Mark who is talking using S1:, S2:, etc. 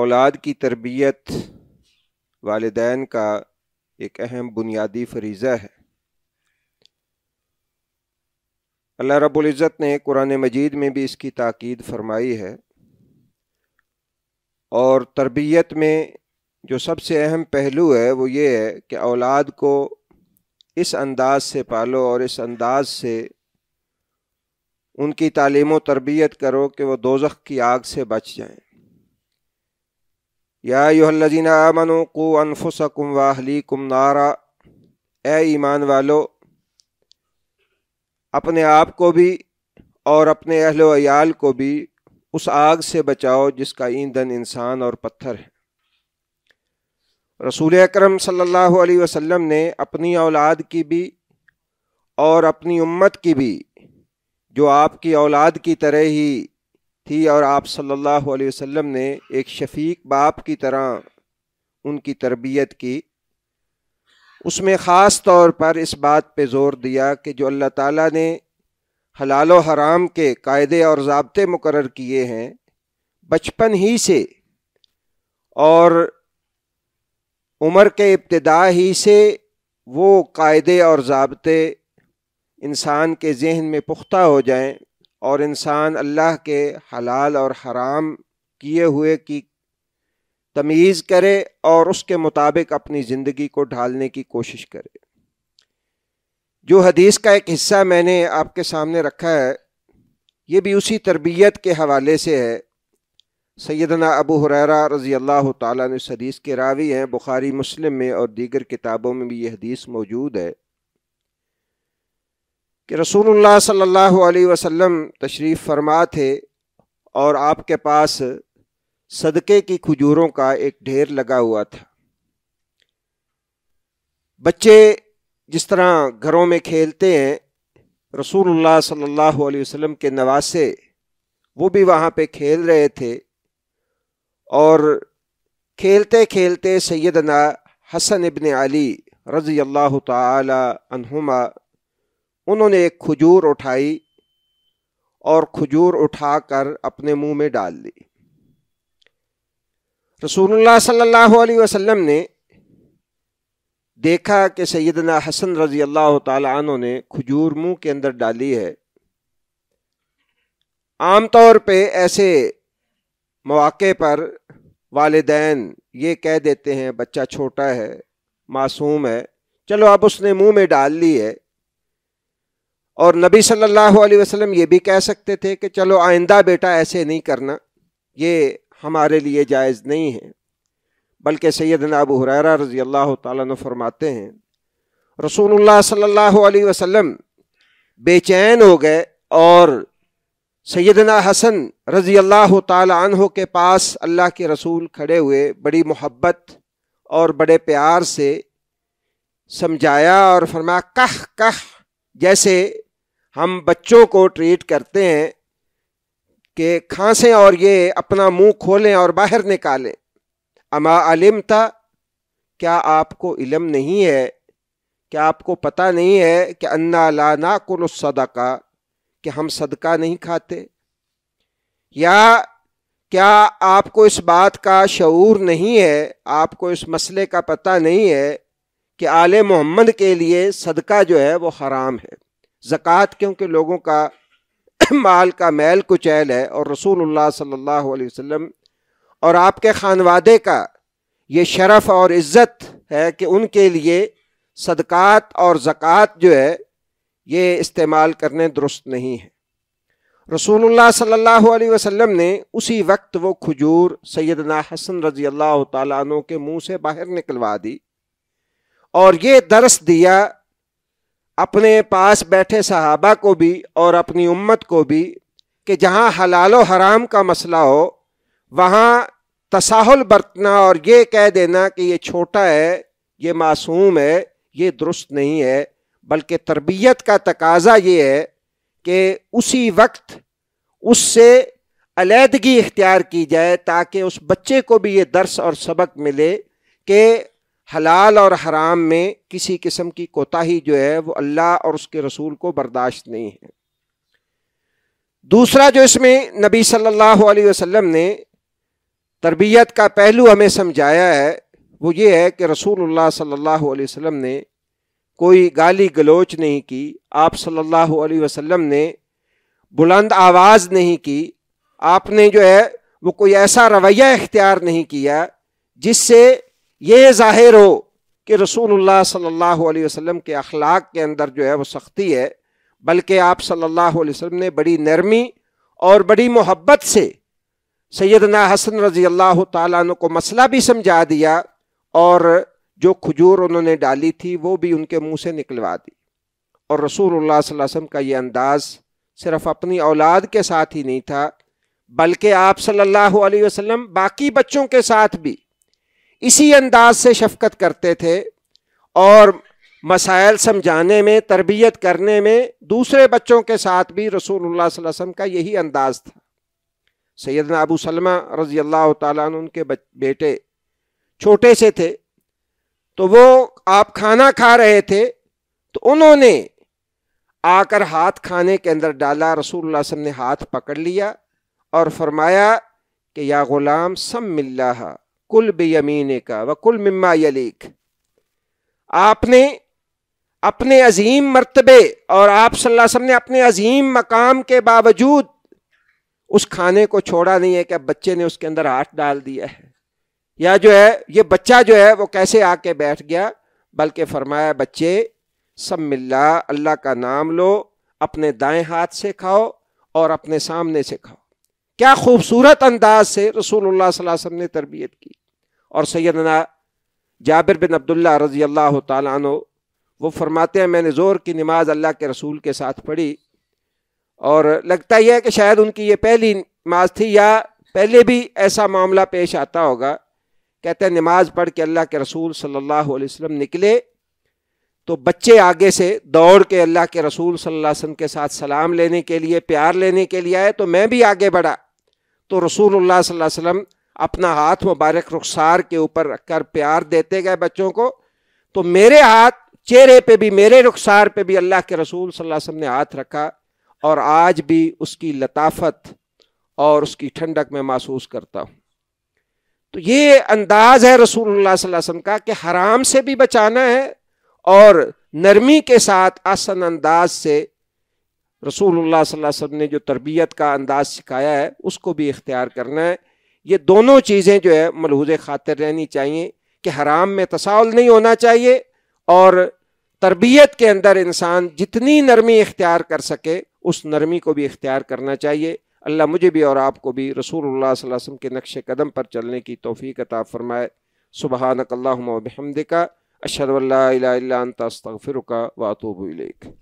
S1: औलाद की तरबियत वालदान का एक अहम बुनियादी फरीज़ा है अल्लाह रबुल्ज़त ने कुरान मजीद में भी इसकी ताक़द फरमाई है और तरबियत में जो सबसे अहम पहलू है वो ये है कि औलाद को इस अंदाज से पालो और इस अंदाज से उनकी तालीम व तरबियत करो कि वह दोजख की आग से बच जाएं या याजीन आमनो को अनफुसकुम कुम नारा ए ईमान वालो अपने आप को भी और अपने अहलोयाल को भी उस आग से बचाओ जिसका ईंधन इंसान और पत्थर है रसूल अक्रम सम ने अपनी औलाद की भी और अपनी उम्मत की भी जो आपकी औलाद की तरह ही थी और आप सल्लल्लाहु अलैहि वसल्लम ने एक शफीक बाप की तरह उनकी तरबियत की उसमें ख़ास तौर पर इस बात पे ज़ोर दिया कि जो अल्लाह ताला ने हलाल और हराम के कायदे और जबते मुकर किए हैं बचपन ही से और उम्र के इब्तदा ही से वो कायदे और जबते इंसान के जहन में पुख्ता हो जाएं और इंसान अल्लाह के हलाल और हराम किए हुए की तमीज़ करे और उसके मुताबिक अपनी ज़िंदगी को ढालने की कोशिश करे जो हदीस का एक हिस्सा मैंने आपके सामने रखा है ये भी उसी तरबियत के हवाले से है सैदना अबू हुररा रज़ी अल्लाह तदीस के रावी हैं बुखारी मुस्लिम में और दीगर किताबों में भी ये हदीस मौजूद है कि रसूलुल्लाह सल्लल्लाहु अलैहि वसल्लम तशरीफ़ फरमा थे और आपके पास सदक़े की खजूरों का एक ढेर लगा हुआ था बच्चे जिस तरह घरों में खेलते हैं रसूलुल्लाह सल्लल्लाहु अलैहि वसल्लम के नवासे वो भी वहाँ पे खेल रहे थे और खेलते खेलते सैदना हसन इबन अली रज़ी अल्लाह तुमा उन्होंने एक खजूर उठाई और खजूर उठाकर अपने मुंह में डाल ली रसूलुल्लाह सल्लल्लाहु अलैहि वसल्लम ने देखा कि सैदना हसन रजी अल्लाह तु ने खजूर मुंह के अंदर डाली है आमतौर पे ऐसे मौके पर वालदेन ये कह देते हैं बच्चा छोटा है मासूम है चलो अब उसने मुंह में डाल ली है और नबी सल्लल्लाहु अलैहि वसल्लम ये भी कह सकते थे कि चलो आइंदा बेटा ऐसे नहीं करना ये हमारे लिए जायज़ नहीं है बल्कि सैदना अबू हुररा रज़ी अल्लाह तरमाते फरमाते हैं रसूलुल्लाह सल्लल्लाहु अलैहि वसल्लम बेचैन हो गए और सैदना हसन रज़ी अल्लाह तु के पास अल्लाह के रसूल खड़े हुए बड़ी मोहब्बत और बड़े प्यार से समझाया और फरमा कह कह जैसे हम बच्चों को ट्रीट करते हैं कि खांसें और ये अपना मुंह खोलें और बाहर निकालें अमा आलिम था क्या आपको इलम नहीं है क्या आपको पता नहीं है कि अन्ना लाना कुल सदका कि हम सदका नहीं खाते या क्या आपको इस बात का शूर नहीं है आपको इस मसले का पता नहीं है कि आल मोहम्मद के लिए सदका जो है वो हराम है ज़क़़त क्योंकि लोगों का माल का मैल कुचैल है और रसूलुल्लाह सल्लल्लाहु अलैहि वसल्लम और आपके खानवादे का ये शरफ और इज़्ज़त है कि उनके लिए सदक़ात और ज़क़़त जो है ये इस्तेमाल करने दुरुस्त नहीं है रसूलुल्लाह सल्लल्लाहु अलैहि वसल्लम ने उसी वक्त वो खजूर सैदना हसन रजी अल्लाह तु के मुंह से बाहर निकलवा दी और ये दर्श दिया अपने पास बैठे सहाबा को भी और अपनी उम्मत को भी कि जहाँ हलाल हराम का मसला हो वहाँ तसाहल बरतना और ये कह देना कि ये छोटा है ये मासूम है ये दुरुस्त नहीं है बल्कि तरबियत का तकाजा ये है कि उसी वक्त उससे अलीदगी इख्तियार की जाए ताकि उस बच्चे को भी ये दर्स और सबक मिले कि हलाल और हराम में किसी किस्म की कोताही जो है वो अल्लाह और उसके रसूल को बर्दाश्त नहीं है दूसरा जो इसमें नबी सल्लल्लाहु अलैहि वसल्लम ने तरबियत का पहलू हमें समझाया है वो ये है कि रसूलुल्लाह सल्लल्लाहु अलैहि वसल्लम ने कोई गाली गलोच नहीं की आप सल्लल्लाहु अलैहि वसल्लम ने बुलंद आवाज़ नहीं की आपने जो है वो कोई ऐसा रवैया इख्तियार नहीं किया जिससे ये ज़ाहिर हो कि रसूलुल्लाह सल्लल्लाहु अलैहि वसल्लम के अखलाक के अंदर जो है वो सख्ती है बल्कि आप सल्लल्लाहु अलैहि वसल्लम ने बड़ी नरमी और बड़ी मोहब्बत से सैदना हसन रज़ी अल्लाह तु को मसला भी समझा दिया और जो खजूर उन्होंने डाली थी वो भी उनके मुंह से निकलवा दी और रसूलुल्लाह सल्लल्लाहु अलैहि वसल्लम का ये अंदाज़ सिर्फ अपनी औलाद के साथ ही नहीं था बल्कि आप सल्लल्लाहु अलैहि वसल्लम बाकी बच्चों के साथ भी इसी अंदाज से शफकत करते थे और मसाइल समझाने में तरबियत करने में दूसरे बच्चों के साथ भी रसूलुल्लाह सल्लल्लाहु अलैहि वसल्लम का यही अंदाज था सैदना अबू सलमा रज़ी अल्लाह तुन उनके बेटे छोटे से थे तो वो आप खाना खा रहे थे तो उन्होंने आकर हाथ खाने के अंदर डाला रसूल वसम ने हाथ पकड़ लिया और फरमाया कि या ग़ुलाम सम मिल्ला कुल बेयमीने का व कुल मिम्मा यलीक आपने अपने अजीम मरतबे और आप सल्लल्लाहु अलैहि वसल्लम ने अपने अजीम मकाम के बावजूद उस खाने को छोड़ा नहीं है कि बच्चे ने उसके अंदर हाथ डाल दिया है या जो है ये बच्चा जो है वो कैसे आके बैठ गया बल्कि फरमाया बच्चे सब मिल्ला अल्लाह का नाम लो अपने दाएं हाथ से खाओ और अपने सामने से खाओ क्या खूबसूरत अंदाज से रसूलुल्लाह सल्लल्लाहु अलैहि वसल्लम ने तरबियत की और सैदना जाबिर बिन अब्दुल्ला रज़ी अल्लाह तु वो फरमाते हैं मैंने ज़ोर की नमाज अल्लाह के रसूल के साथ पढ़ी और लगता यह है कि शायद उनकी ये पहली नमाज थी या पहले भी ऐसा मामला पेश आता होगा कहते हैं नमाज पढ़ के अल्लाह के रसूल सल्ला अलैहि निकले तो बच्चे आगे से दौड़ के अल्लाह के रसूल सल्ला वसम के साथ सलाम लेने के लिए प्यार लेने के लिए आए तो मैं भी आगे बढ़ा तो रसूल सल्ला अलैहि अपना हाथ मुबारक रुखसार के ऊपर रखकर प्यार देते गए बच्चों को तो मेरे हाथ चेहरे पे भी मेरे रुखसार पे भी अल्लाह के रसूल सल्लल्लाहु अलैहि वसल्लम ने हाथ रखा और आज भी उसकी लताफत और उसकी ठंडक में महसूस करता हूँ तो ये अंदाज है रसूलुल्लाह सल्लल्लाहु अलैहि वसल्लम का कि हराम से भी बचाना है और नरमी के साथ आसन अंदाज से रसूलुल्लाह सल्लल्लाहु अलैहि वसल्लम ने जो तरबियत का अंदाज सिखाया है उसको भी इख्तियार करना है ये दोनों चीज़ें जो है मलहूज खातिर रहनी चाहिए कि हराम में तसाउल नहीं होना चाहिए और तरबियत के अंदर इंसान जितनी नरमी इख्तियार कर सके उस नरमी को भी इख्तियार करना चाहिए अल्लाह मुझे भी और आपको भी रसूल वसम के नक्श कदम पर चलने की तोफ़ी अता फ़रमाए सुबह नकल्ला हमदिका अशद अल्ला तस्तफ़िर का वातूब